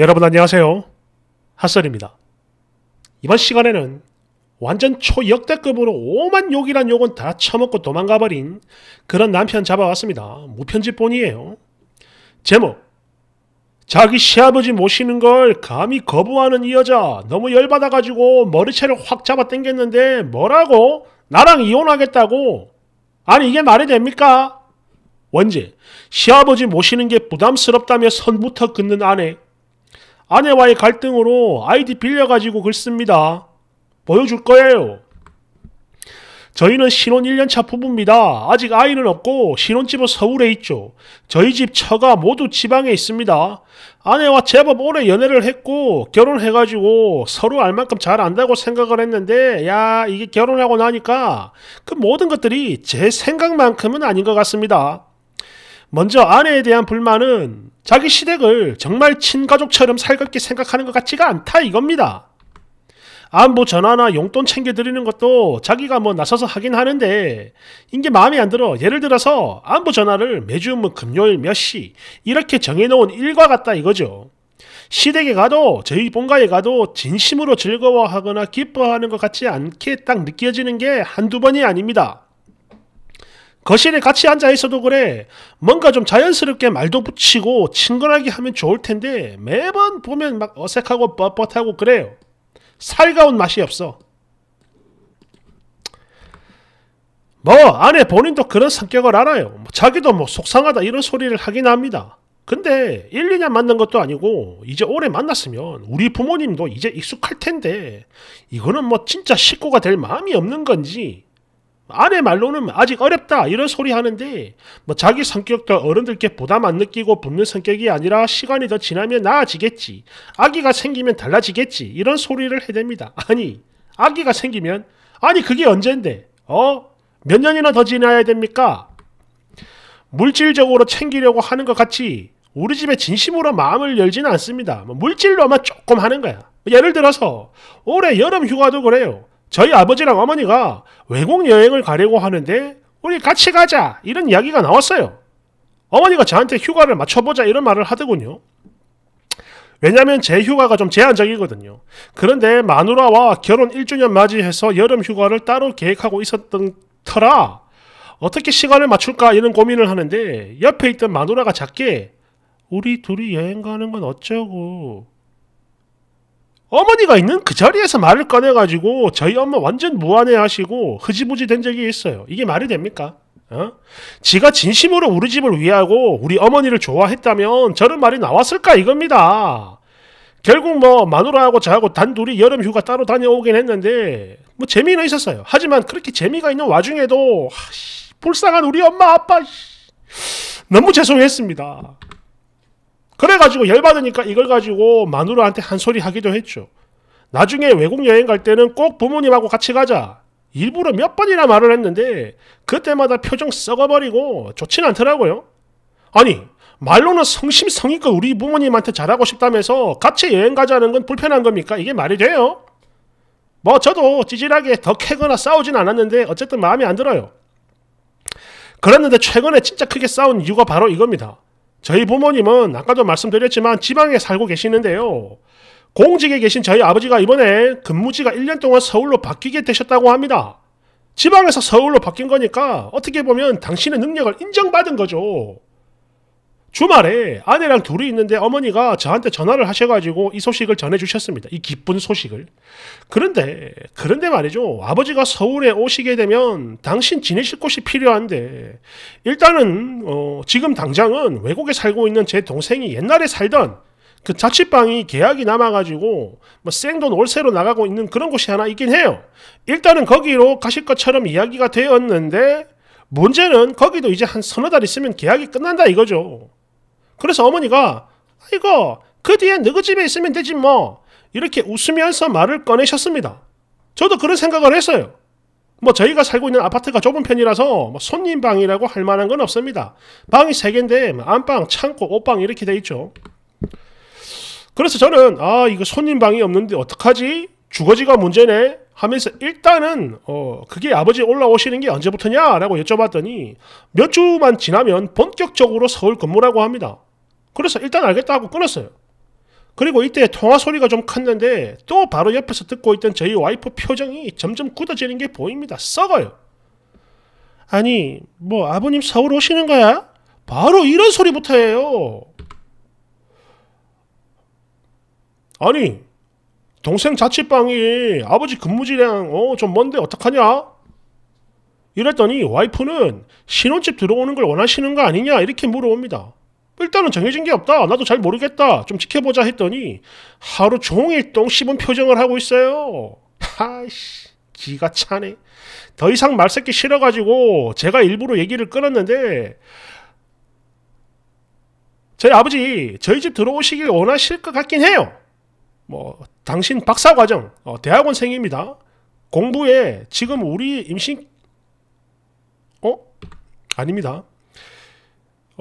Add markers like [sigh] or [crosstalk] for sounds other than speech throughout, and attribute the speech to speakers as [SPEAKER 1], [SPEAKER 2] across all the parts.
[SPEAKER 1] 여러분 안녕하세요. 핫설입니다. 이번 시간에는 완전 초역대급으로 오만 욕이란 욕은 다 처먹고 도망가버린 그런 남편 잡아왔습니다. 무편집본이에요. 제목 자기 시아버지 모시는 걸 감히 거부하는 이 여자 너무 열받아가지고 머리채를 확 잡아당겼는데 뭐라고? 나랑 이혼하겠다고? 아니 이게 말이 됩니까? 원제 시아버지 모시는 게 부담스럽다며 선부터 긋는 아내 아내와의 갈등으로 아이디 빌려가지고 글 씁니다. 보여줄 거예요. 저희는 신혼 1년차 부부입니다. 아직 아이는 없고 신혼집은 서울에 있죠. 저희 집 처가 모두 지방에 있습니다. 아내와 제법 오래 연애를 했고 결혼해가지고 서로 알 만큼 잘 안다고 생각을 했는데 야 이게 결혼하고 나니까 그 모든 것들이 제 생각만큼은 아닌 것 같습니다. 먼저 아내에 대한 불만은 자기 시댁을 정말 친가족처럼 살갑게 생각하는 것 같지가 않다 이겁니다. 안부 전화나 용돈 챙겨드리는 것도 자기가 뭐 나서서 하긴 하는데 이게 마음에 안 들어 예를 들어서 안부 전화를 매주 뭐 금요일 몇 시 이렇게 정해놓은 일과 같다 이거죠 시댁에 가도 저희 본가에 가도 진심으로 즐거워하거나 기뻐하는 것 같지 않게 딱 느껴지는 게 한두 번이 아닙니다 거실에 같이 앉아 있어도 그래. 뭔가 좀 자연스럽게 말도 붙이고 친근하게 하면 좋을 텐데 매번 보면 막 어색하고 뻣뻣하고 그래요. 살가운 맛이 없어. 뭐 아내 본인도 그런 성격을 알아요. 뭐 자기도 뭐 속상하다 이런 소리를 하긴 합니다. 근데 1, 2년 만난 것도 아니고 이제 오래 만났으면 우리 부모님도 이제 익숙할 텐데 이거는 뭐 진짜 식구가 될 마음이 없는 건지 아내 말로는 아직 어렵다 이런 소리 하는데 뭐 자기 성격도 어른들께 부담 안 느끼고 붙는 성격이 아니라 시간이 더 지나면 나아지겠지 아기가 생기면 달라지겠지 이런 소리를 해댑니다 아니 아기가 생기면 아니 그게 언젠데 어? 몇 년이나 더 지나야 됩니까? 물질적으로 챙기려고 하는 것 같이 우리 집에 진심으로 마음을 열지는 않습니다 뭐 물질로만 조금 하는 거야 예를 들어서 올해 여름 휴가도 그래요 저희 아버지랑 어머니가 외국 여행을 가려고 하는데 우리 같이 가자 이런 이야기가 나왔어요. 어머니가 저한테 휴가를 맞춰보자 이런 말을 하더군요. 왜냐면 제 휴가가 좀 제한적이거든요. 그런데 마누라와 결혼 1주년 맞이해서 여름 휴가를 따로 계획하고 있었던 터라 어떻게 시간을 맞출까 이런 고민을 하는데 옆에 있던 마누라가 작게 우리 둘이 여행 가는 건 어쩌고 어머니가 있는 그 자리에서 말을 꺼내가지고 저희 엄마 완전 무안해하시고 흐지부지 된 적이 있어요. 이게 말이 됩니까? 어? 지가 진심으로 우리 집을 위하고 우리 어머니를 좋아했다면 저런 말이 나왔을까 이겁니다. 결국 뭐 마누라하고 저하고 단둘이 여름 휴가 따로 다녀오긴 했는데 뭐 재미는 있었어요. 하지만 그렇게 재미가 있는 와중에도 하, 불쌍한 우리 엄마 아빠 너무 죄송했습니다. 그래가지고 열받으니까 이걸 가지고 마누라한테 한 소리 하기도 했죠. 나중에 외국 여행 갈 때는 꼭 부모님하고 같이 가자. 일부러 몇 번이나 말을 했는데 그때마다 표정 썩어버리고 좋진 않더라고요. 아니 말로는 성심성의껏 우리 부모님한테 잘하고 싶다면서 같이 여행 가자는 건 불편한 겁니까? 이게 말이 돼요? 뭐 저도 찌질하게 더 캐거나 싸우진 않았는데 어쨌든 마음에 안 들어요. 그랬는데 최근에 진짜 크게 싸운 이유가 바로 이겁니다. 저희 부모님은 아까도 말씀드렸지만 지방에 살고 계시는데요. 공직에 계신 저희 아버지가 이번에 근무지가 1년 동안 서울로 바뀌게 되셨다고 합니다. 지방에서 서울로 바뀐 거니까 어떻게 보면 당신의 능력을 인정받은 거죠. 주말에 아내랑 둘이 있는데 어머니가 저한테 전화를 하셔가지고 이 소식을 전해주셨습니다. 이 기쁜 소식을. 그런데, 그런데 말이죠. 아버지가 서울에 오시게 되면 당신 지내실 곳이 필요한데, 일단은, 어, 지금 당장은 외국에 살고 있는 제 동생이 옛날에 살던 그 자취방이 계약이 남아가지고 뭐 생돈 월세로 나가고 있는 그런 곳이 하나 있긴 해요. 일단은 거기로 가실 것처럼 이야기가 되었는데, 문제는 거기도 이제 한 서너 달 있으면 계약이 끝난다 이거죠. 그래서 어머니가 아이고 그 뒤에 너희 집에 있으면 되지 뭐 이렇게 웃으면서 말을 꺼내셨습니다. 저도 그런 생각을 했어요. 뭐 저희가 살고 있는 아파트가 좁은 편이라서 뭐 손님 방이라고 할 만한 건 없습니다. 방이 세 개인데 안방, 창고, 옷방 이렇게 돼 있죠. 그래서 저는 아 이거 손님 방이 없는데 어떡하지? 주거지가 문제네 하면서 일단은 어 그게 아버지 올라오시는 게 언제부터냐라고 여쭤봤더니 몇 주만 지나면 본격적으로 서울 근무라고 합니다. 그래서 일단 알겠다 하고 끊었어요. 그리고 이때 통화 소리가 좀 컸는데 또 바로 옆에서 듣고 있던 저희 와이프 표정이 점점 굳어지는 게 보입니다. 썩어요. 아니, 뭐 아버님 서울 오시는 거야? 바로 이런 소리부터 해요. 아니, 동생 자취방이 아버지 근무지랑 어, 좀 먼데 어떡하냐? 이랬더니 와이프는 신혼집 들어오는 걸 원하시는 거 아니냐? 이렇게 물어옵니다. 일단은 정해진 게 없다. 나도 잘 모르겠다. 좀 지켜보자 했더니 하루 종일 똥 씹은 표정을 하고 있어요. 하씨, 기가 차네. 더 이상 말 새끼 싫어가지고 제가 일부러 얘기를 끊었는데 저희 아버지 저희 집 들어오시길 원하실 것 같긴 해요. 뭐 당신 박사과정 어, 대학원생입니다. 공부에 지금 우리 임신 어 아닙니다.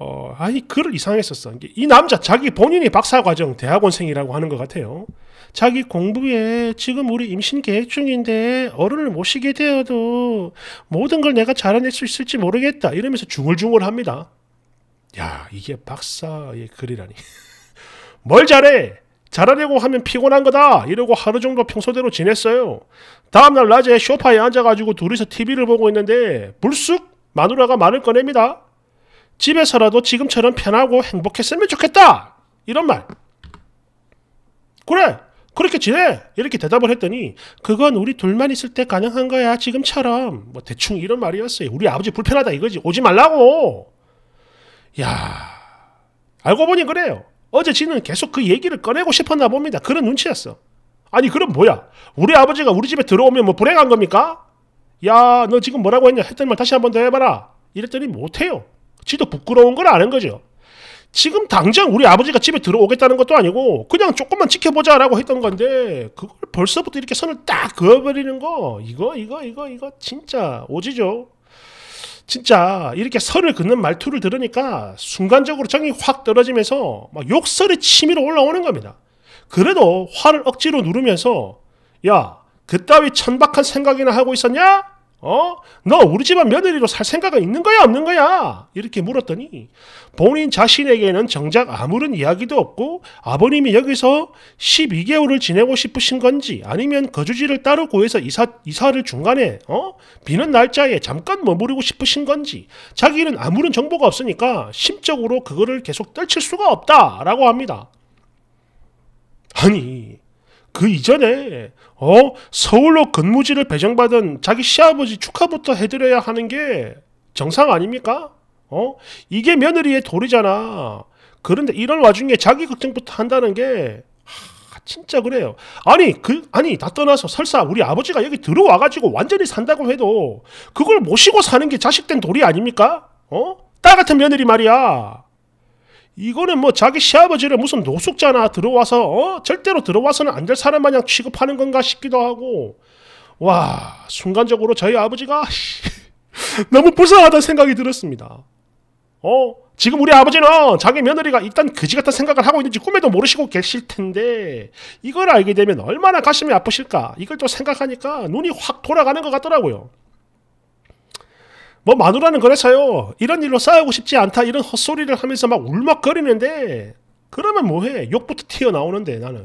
[SPEAKER 1] 어, 아이 글을 이상했었어이 남자 자기 본인이 박사과정 대학원생이라고 하는 것 같아요. 자기 공부에 지금 우리 임신 계획 중인데 어른을 모시게 되어도 모든 걸 내가 잘해낼수 있을지 모르겠다 이러면서 중얼중얼합니다. 야 이게 박사의 글이라니. [laughs] 뭘 잘해? 잘하려고 하면 피곤한 거다 이러고 하루 정도 평소대로 지냈어요. 다음날 낮에 쇼파에 앉아가지고 둘이서 TV를 보고 있는데 불쑥 마누라가 말을 꺼냅니다. 집에서라도 지금처럼 편하고 행복했으면 좋겠다. 이런 말. 그래. 그렇게 지내. 이렇게 대답을 했더니 그건 우리 둘만 있을 때 가능한 거야. 지금처럼. 뭐 대충 이런 말이었어요. 우리 아버지 불편하다 이거지. 오지 말라고. 야. 알고 보니 그래요. 어제 지는 계속 그 얘기를 꺼내고 싶었나 봅니다. 그런 눈치였어. 아니 그럼 뭐야? 우리 아버지가 우리 집에 들어오면 뭐 불행한 겁니까? 야너 지금 뭐라고 했냐 했더니말 다시 한 번 더 해봐라. 이랬더니 못해요. 지도 부끄러운 걸 아는 거죠. 지금 당장 우리 아버지가 집에 들어오겠다는 것도 아니고 그냥 조금만 지켜보자라고 했던 건데 그걸 벌써부터 이렇게 선을 딱 그어버리는 거 이거 이거 이거 이거 진짜 오지죠. 진짜 이렇게 선을 긋는 말투를 들으니까 순간적으로 정이 확 떨어지면서 막 욕설이 치밀어 올라오는 겁니다. 그래도 화를 억지로 누르면서 야 그따위 천박한 생각이나 하고 있었냐? 어? 너 우리 집안 며느리로 살 생각은 있는 거야 없는 거야? 이렇게 물었더니 본인 자신에게는 정작 아무런 이야기도 없고 아버님이 여기서 12개월을 지내고 싶으신 건지 아니면 거주지를 따로 구해서 이사, 이사를 중간에 어? 비는 날짜에 잠깐 머무르고 싶으신 건지 자기는 아무런 정보가 없으니까 심적으로 그거를 계속 떨칠 수가 없다라고 합니다. 아니 그 이전에 어 서울로 근무지를 배정받은 자기 시아버지 축하부터 해드려야 하는 게 정상 아닙니까? 어 이게 며느리의 도리잖아. 그런데 이런 와중에 자기 걱정부터 한다는 게 하, 진짜 그래요. 아니 그 아니 다 떠나서 설사 우리 아버지가 여기 들어와 가지고 완전히 산다고 해도 그걸 모시고 사는 게 자식된 도리 아닙니까? 어? 딸 같은 며느리 말이야. 이거는 뭐 자기 시아버지를 무슨 노숙자나 들어와서 어? 절대로 들어와서는 안 될 사람 마냥 취급하는 건가 싶기도 하고 와 순간적으로 저희 아버지가 [laughs] 너무 불쌍하다는 생각이 들었습니다. 어 지금 우리 아버지는 자기 며느리가 일단 그지 같은 생각을 하고 있는지 꿈에도 모르시고 계실 텐데 이걸 알게 되면 얼마나 가슴이 아프실까 이걸 또 생각하니까 눈이 확 돌아가는 것 같더라고요. 뭐 마누라는 그래서요. 이런 일로 싸우고 싶지 않다 이런 헛소리를 하면서 막 울먹거리는데 그러면 뭐해? 욕부터 튀어나오는데 나는.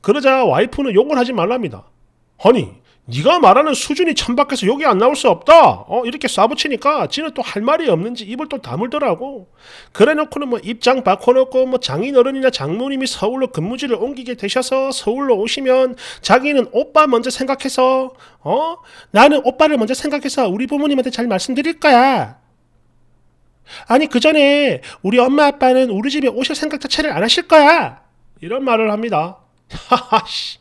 [SPEAKER 1] 그러자 와이프는 욕을 하지 말랍니다. 아니 네가 말하는 수준이 천박해서 여기 안 나올 수 없다. 어, 이렇게 쏴붙이니까 지는 또 할 말이 없는지 입을 또 다물더라고. 그래놓고는 뭐 입장 바꿔놓고 뭐 장인어른이나 장모님이 서울로 근무지를 옮기게 되셔서 서울로 오시면 자기는 오빠 먼저 생각해서 어 나는 오빠를 먼저 생각해서 우리 부모님한테 잘 말씀드릴 거야. 아니 그 전에 우리 엄마 아빠는 우리 집에 오실 생각 자체를 안 하실 거야. 이런 말을 합니다. [laughs] 하하씨.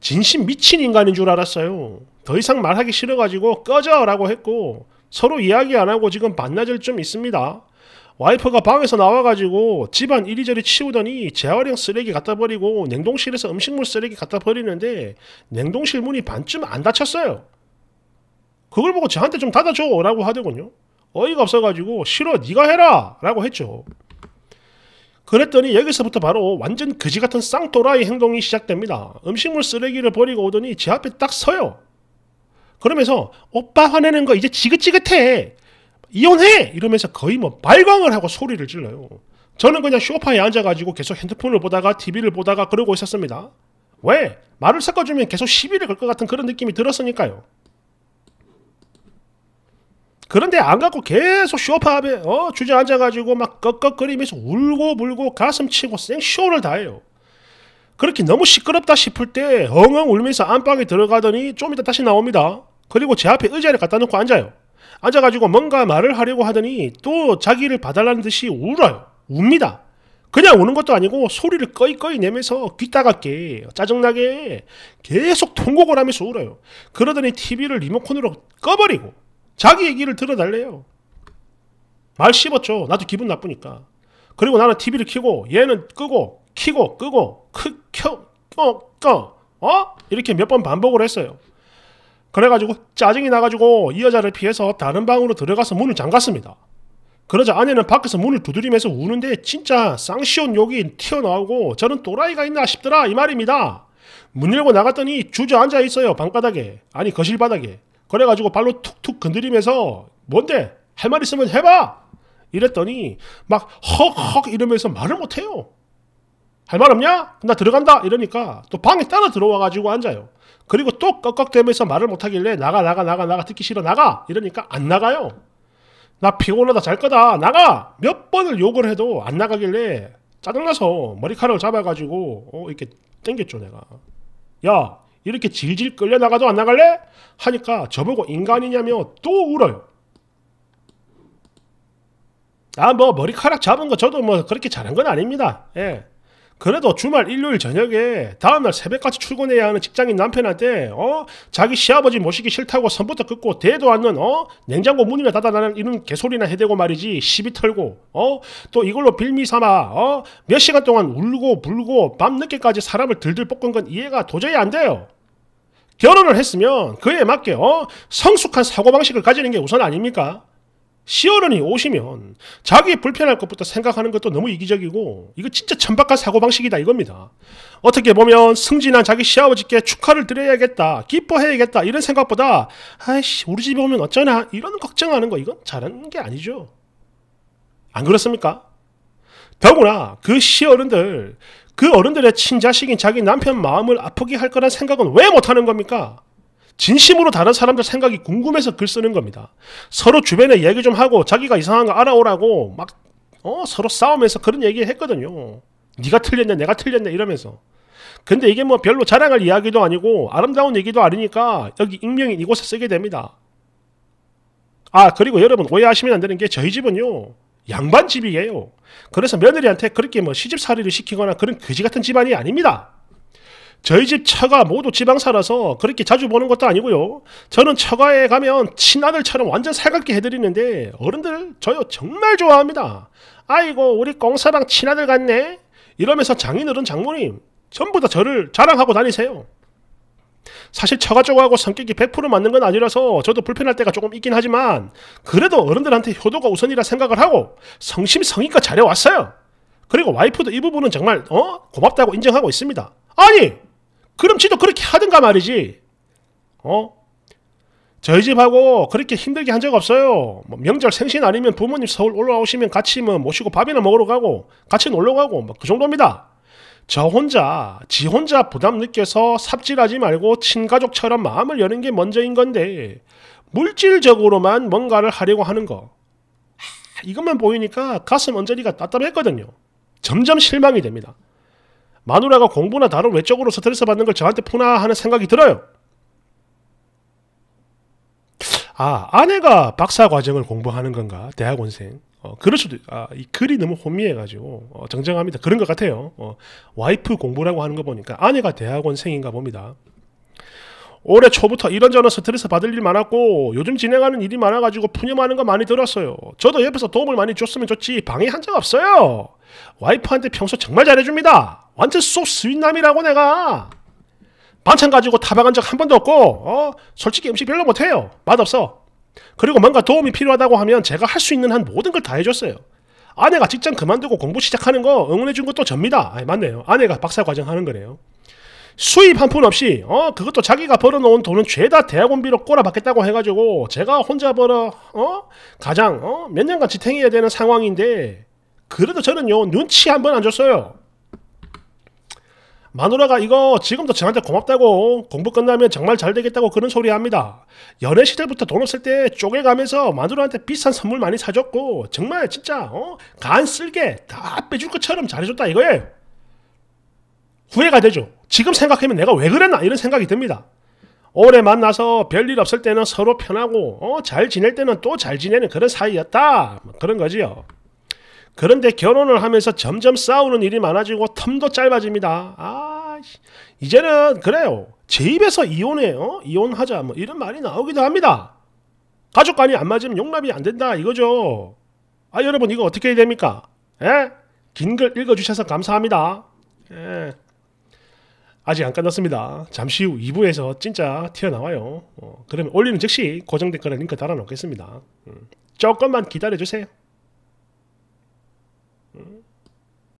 [SPEAKER 1] 진심 미친 인간인 줄 알았어요. 더 이상 말하기 싫어가지고 꺼져라고 했고 서로 이야기 안 하고 지금 반나절 좀 있습니다. 와이프가 방에서 나와가지고 집안 이리저리 치우더니 재활용 쓰레기 갖다 버리고 냉동실에서 음식물 쓰레기 갖다 버리는데 냉동실 문이 반쯤 안 닫혔어요. 그걸 보고 저한테 좀 닫아줘라고 하더군요. 어이가 없어가지고 싫어 네가 해라라고 했죠. 그랬더니 여기서부터 바로 완전 거지 같은 쌍또라이 행동이 시작됩니다. 음식물 쓰레기를 버리고 오더니 제 앞에 딱 서요. 그러면서 오빠 화내는 거 이제 지긋지긋해. 이혼해! 이러면서 거의 뭐 발광을 하고 소리를 질러요. 저는 그냥 쇼파에 앉아가지고 계속 핸드폰을 보다가 TV를 보다가 그러고 있었습니다. 왜? 말을 섞어주면 계속 시비를 걸 것 같은 그런 느낌이 들었으니까요. 그런데 안 갖고 계속 쇼파에 어, 주저앉아가지고 막 꺽꺽거리면서 울고 불고 가슴 치고 생쇼를 다해요. 그렇게 너무 시끄럽다 싶을 때 엉엉 울면서 안방에 들어가더니 좀 이따 다시 나옵니다. 그리고 제 앞에 의자를 갖다 놓고 앉아요. 앉아가지고 뭔가 말을 하려고 하더니 또 자기를 봐달라는 듯이 울어요. 웁니다. 그냥 우는 것도 아니고 소리를 꺼이꺼이 내면서 귀 따갑게 짜증나게 계속 통곡을 하면서 울어요. 그러더니 TV를 리모컨으로 꺼버리고 자기 얘기를 들어달래요. 말 씹었죠. 나도 기분 나쁘니까. 그리고 나는 TV를 켜고 얘는 끄고 키고 끄고 크, 켜, 꺼, 꺼. 어? 이렇게 몇 번 반복을 했어요. 그래가지고 짜증이 나가지고 이 여자를 피해서 다른 방으로 들어가서 문을 잠갔습니다. 그러자 아내는 밖에서 문을 두드리면서 우는데 진짜 쌍시온 욕이 튀어나오고 저는 또라이가 있나 싶더라 이 말입니다. 문 열고 나갔더니 주저앉아 있어요 방바닥에 아니 거실 바닥에 그래가지고 발로 툭툭 건드리면서 뭔데 할 말 있으면 해봐 이랬더니 막 헉헉 이러면서 말을 못해요. 할 말 없냐? 나 들어간다 이러니까 또 방에 따라 들어와가지고 앉아요. 그리고 또 꺽꺽대면서 말을 못하길래 나가 나가 나가 나가 듣기 싫어 나가 이러니까 안 나가요. 나 피곤하다 잘 거다 나가 몇 번을 욕을 해도 안 나가길래 짜증나서 머리카락을 잡아가지고 어, 이렇게 땡겼죠 내가. 야 이렇게 질질 끌려 나가도 안 나갈래? 하니까 저보고 인간이냐며 또 울어요. 아뭐 머리카락 잡은 거 저도 뭐 그렇게 잘한 건 아닙니다. 예. 그래도 주말 일요일 저녁에 다음날 새벽까지 출근해야 하는 직장인 남편한테 어 자기 시아버지 모시기 싫다고 선부터 끊고 대도 않는 어 냉장고 문이나 닫아나는 이런 개소리나 해대고 말이지 시비 털고 어또 이걸로 빌미 삼아 어몇 시간 동안 울고 불고 밤 늦게까지 사람을 들들 볶은 건 이해가 도저히 안 돼요. 결혼을 했으면 그에 맞게 어 성숙한 사고방식을 가지는 게 우선 아닙니까? 시어른이 오시면 자기 불편할 것부터 생각하는 것도 너무 이기적이고 이거 진짜 천박한 사고방식이다 이겁니다. 어떻게 보면 승진한 자기 시아버지께 축하를 드려야겠다 기뻐해야겠다 이런 생각보다 아이씨 우리 집에 오면 어쩌나 이런 걱정하는 거 이건 잘하는 게 아니죠. 안 그렇습니까? 더구나 그 시어른들 그 어른들의 친자식인 자기 남편 마음을 아프게 할 거란 생각은 왜 못하는 겁니까? 진심으로 다른 사람들 생각이 궁금해서 글 쓰는 겁니다. 서로 주변에 얘기 좀 하고 자기가 이상한 거 알아오라고 막 어, 서로 싸우면서 그런 얘기 했거든요. 네가 틀렸냐 내가 틀렸냐 이러면서. 근데 이게 뭐 별로 자랑할 이야기도 아니고 아름다운 얘기도 아니니까 여기 익명인 이곳에 쓰게 됩니다. 아 그리고 여러분 오해하시면 안 되는 게 저희 집은요 양반 집이에요. 그래서 며느리한테 그렇게 뭐 시집살이를 시키거나 그런 거지 같은 집안이 아닙니다. 저희 집 처가 모두 지방살아서 그렇게 자주 보는 것도 아니고요. 저는 처가에 가면 친아들처럼 완전 살갑게 해드리는데 어른들 저요 정말 좋아합니다. 아이고 우리 꽁사방 친아들 같네. 이러면서 장인어른 장모님 전부 다 저를 자랑하고 다니세요. 사실 처가 쪽하고 성격이 100% 맞는 건 아니라서 저도 불편할 때가 조금 있긴 하지만 그래도 어른들한테 효도가 우선이라 생각을 하고 성심성의껏 잘해왔어요. 그리고 와이프도 이 부분은 정말 어 고맙다고 인정하고 있습니다. 아니 그럼 지도 그렇게 하든가 말이지. 어? 저희 집하고 그렇게 힘들게 한 적 없어요. 뭐 명절 생신 아니면 부모님 서울 올라오시면 같이 뭐 모시고 밥이나 먹으러 가고 같이 놀러 가고 뭐그 정도입니다. 저 혼자 지 혼자 부담 느껴서 삽질하지 말고 친가족처럼 마음을 여는 게 먼저인 건데 물질적으로만 뭔가를 하려고 하는 거 이것만 보이니까 가슴 언저리가 답답했거든요. 점점 실망이 됩니다. 마누라가 공부나 다른 외적으로 스트레스 받는 걸 저한테 푸나 하는 생각이 들어요. 아, 아내가 박사 과정을 공부하는 건가? 대학원생. 어, 그럴 수도, 아, 이 글이 너무 혼미해가지고, 어, 정정합니다. 그런 것 같아요. 어, 와이프 공부라고 하는 거 보니까 아내가 대학원생인가 봅니다. 올해 초부터 이런저런 스트레스 받을 일 많았고, 요즘 진행하는 일이 많아가지고 푸념하는 거 많이 들었어요. 저도 옆에서 도움을 많이 줬으면 좋지, 방해 한적 없어요. 와이프한테 평소 정말 잘해줍니다. 완전 쏘스윗남이라고 내가. 반찬 가지고 타박한 적 한 번도 없고 어? 솔직히 음식 별로 못해요. 맛없어. 그리고 뭔가 도움이 필요하다고 하면 제가 할 수 있는 한 모든 걸 다 해줬어요. 아내가 직장 그만두고 공부 시작하는 거 응원해준 것도 접니다. 아, 맞네요. 아내가 박사과정 하는 거네요. 수입 한 푼 없이 어 그것도 자기가 벌어놓은 돈은 죄다 대학원비로 꼬라박겠다고 해가지고 제가 혼자 벌어 어 가장 어몇 년간 지탱해야 되는 상황인데 그래도 저는요 눈치 한 번 안 줬어요 마누라가 이거 지금도 저한테 고맙다고 공부 끝나면 정말 잘 되겠다고 그런 소리 합니다. 연애 시절부터 돈 없을 때 쪼개가면서 마누라한테 비싼 선물 많이 사줬고 정말 진짜 어? 간 쓸게 다 빼줄 것처럼 잘해줬다 이거예요. 후회가 되죠. 지금 생각하면 내가 왜 그랬나 이런 생각이 듭니다. 오래 만나서 별일 없을 때는 서로 편하고 어? 잘 지낼 때는 또 잘 지내는 그런 사이였다 뭐 그런 거지요. 그런데 결혼을 하면서 점점 싸우는 일이 많아지고 텀도 짧아집니다. 아, 이제는 그래요. 제 입에서 이혼해요. 이혼하자. 뭐 이런 말이 나오기도 합니다. 가족 간이 안 맞으면 용납이 안 된다. 이거죠. 아, 여러분, 이거 어떻게 해야 됩니까? 예? 긴글 읽어주셔서 감사합니다. 예. 아직 안 끝났습니다. 잠시 후 2부에서 진짜 튀어나와요. 어, 그러면 올리는 즉시 고정 댓글에 링크 달아놓겠습니다. 음. 조금만 기다려주세요.